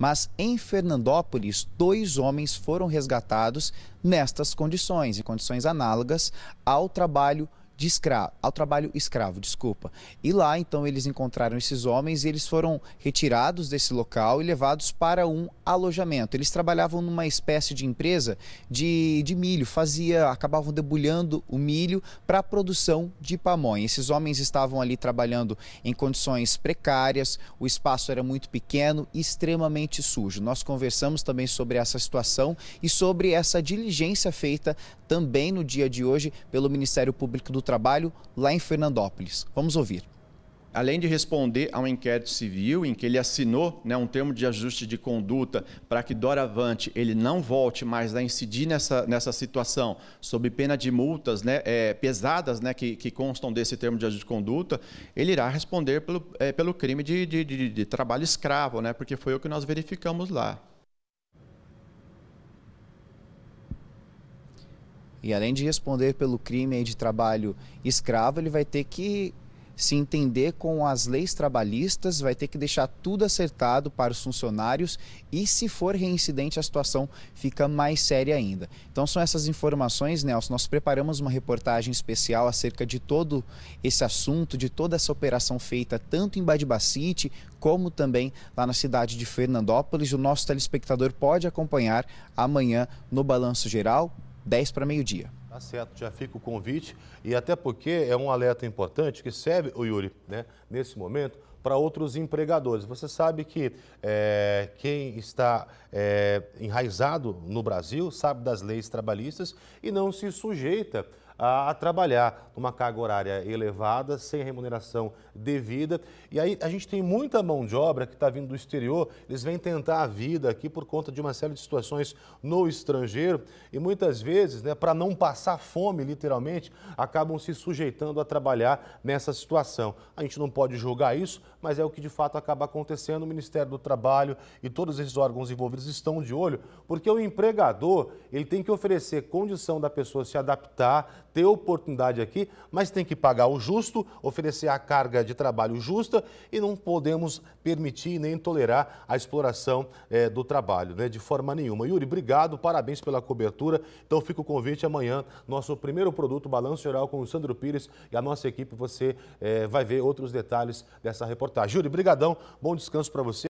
Mas em Fernandópolis, dois homens foram resgatados nestas condições, em condições análogas ao trabalho de escravo, ao trabalho escravo, desculpa. E lá então eles encontraram esses homens e eles foram retirados desse local e levados para um alojamento. Eles trabalhavam numa espécie de empresa de, de milho, fazia, acabavam debulhando o milho para a produção de pamonha. Esses homens estavam ali trabalhando em condições precárias, o espaço era muito pequeno e extremamente sujo. Nós conversamos também sobre essa situação e sobre essa diligência feita também no dia de hoje pelo Ministério Público do trabalho lá em Fernandópolis. Vamos ouvir. Além de responder a um inquérito civil em que ele assinou né, um termo de ajuste de conduta para que doravante ele não volte mais a incidir nessa, nessa situação sob pena de multas né, é, pesadas né, que, que, constam desse termo de ajuste de conduta, ele irá responder pelo, é, pelo crime de, de, de, de trabalho escravo, né, porque foi o que nós verificamos lá. E além de responder pelo crime de trabalho escravo, ele vai ter que se entender com as leis trabalhistas, vai ter que deixar tudo acertado para os funcionários e, se for reincidente, a situação fica mais séria ainda. Então, são essas informações, Nelson. Nós preparamos uma reportagem especial acerca de todo esse assunto, de toda essa operação feita tanto em Badibacite como também lá na cidade de Fernandópolis. O nosso telespectador pode acompanhar amanhã no Balanço Geral. 10 para meio-dia. Tá certo, já fica o convite e até porque é um alerta importante que serve, o Yuri, né, nesse momento, para outros empregadores. Você sabe que é, quem está é, enraizado no Brasil sabe das leis trabalhistas e não se sujeita a, trabalhar numa carga horária elevada, sem remuneração devida. E aí a gente tem muita mão de obra que está vindo do exterior, eles vêm tentar a vida aqui por conta de uma série de situações no estrangeiro e muitas vezes, né, para não passar fome, literalmente, acabam se sujeitando a trabalhar nessa situação. A gente não pode julgar isso, mas é o que de fato acaba acontecendo. O Ministério do Trabalho e todos esses órgãos envolvidos estão de olho, porque o empregador ele tem que oferecer condição da pessoa se adaptar, ter oportunidade aqui, mas tem que pagar o justo, oferecer a carga de trabalho justa e não podemos permitir nem tolerar a exploração é, do trabalho, né, de forma nenhuma. Yuri, obrigado, parabéns pela cobertura. Então fica o convite amanhã, nosso primeiro produto, Balanço Geral, com o Sandro Pires e a nossa equipe. Você é, vai ver outros detalhes dessa reportagem. Yuri, brigadão, bom descanso para você.